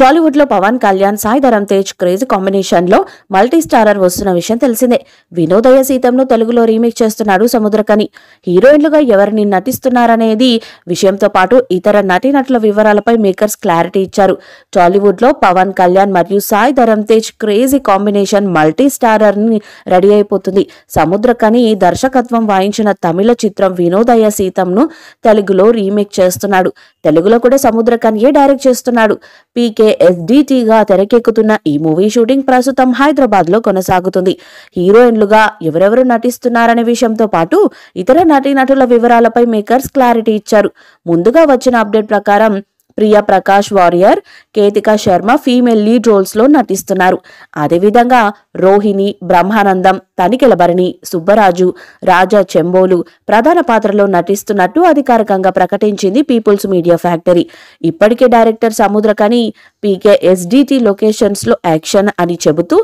టాలీవుడ్ లో Pawan Kalyan Sai Dharam Tej craze combination లో multi starrer వస్తున్న విషయం తెలిసిందే వినోదయ సీతంను తెలుగులో రీమేక్ చేస్తున్నాడు సముద్రకని హీరోయిన్లుగా ఎవరిని నటిస్తున్నారనేది విషయంతో పాటు ఇతర నటీనటుల వివరాలపై మేకర్స్ క్లారిటీ ఇచ్చారు టాలీవుడ్ లో పవన్ కళ్యాణ్ మరియు Sai Dharam Tej crazy combination multi starrer ని రెడీ అయిపోతుంది సముద్రకని దర్శకత్వం వాయించిన తమిళ చిత్రం వినోదయ సీతంను తెలుగులో రీమేక్ చేస్తున్నాడు తెలుగులో కూడా సముద్రకనియే డైరెక్ట్ చేస్తున్నాడు పీకేఎస్డిటీగా తెరకెక్కుతున్న ఈ మూవీ షూటింగ్ ప్రస్తుతం హైదరాబాద్ లో కొనసాగుతుంది హీరోయిన్లుగా ఎవరెవరు నటిస్తున్నారనే విషయంతో పాటు ఇతర నటీనటుల వివరాలపై మేకర్స్ క్లారిటీ ఇచ్చారు ముందుగా వచ్చిన అప్డేట్ ప్రకారం ప్రియా ప్రకాష్ వారియర్ కేతిక శర్మ ఫీమేల్ లీడ్ రోల్స్లో నటిస్తున్నారు అదేవిధంగా రోహిణి బ్రహ్మానందం తనికెలబరిణి సుబ్బరాజు రాజా చెంబోలు ప్రధాన పాత్రలో నటిస్తున్నట్టు అధికారికంగా ప్రకటించింది పీపుల్స్ మీడియా ఫ్యాక్టరీ ఇప్పటికే director Kani PK SDT లొకేషన్స్లో action అని చెబుతూ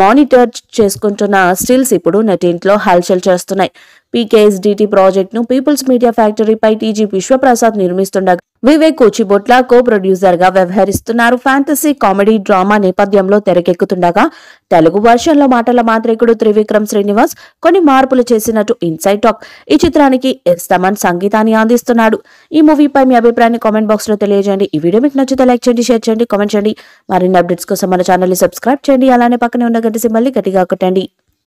మానిటర్ చేసుకుంటున్న స్టిల్స్ ఇప్పుడు నెటింట్లో హల్చల్ చేస్తున్నాయి పీకేఎస్డిటి ప్రాజెక్ట్ను పీపుల్స్ మీడియా ఫ్యాక్టరీపై టీజీ విశ్వప్రసాద్ నిర్మిస్తుండగా వివేక్ కూచిబొట్ల కో ప్రొడ్యూసర్ గా వ్యవహరిస్తున్నారు ఫ్యాంటసీ కామెడీ డ్రామా నేపథ్యంలో తెరకెక్కుతుండగా తెలుగు వర్షన్లో మాటల మాంత్రికుడు త్రివిక్రమ్ శ్రీనివాస్ కొన్ని మార్పులు చేసినట్టు ఇన్సైట్ టాక్ ఈ చిత్రానికి ఎస్ తమన్ సంగీతాన్ని అందిస్తున్నాడు ఈ మూవీపై మీ అభిప్రాయాన్ని కామెంట్ బాక్స్ లో తెలియజేయండి ఈ వీడియో మీకు నచ్చితే లైక్ చేయండి షేర్ చేయండి కామెంట్ చేయండి మరిన్ని అప్డేట్స్ కోసం మన ఛానల్ ని సబ్స్క్రైబ్ చేయండి అలానే పక్కనే ఉన్న గంట సింబల్ని గట్టిగా కొట్టండి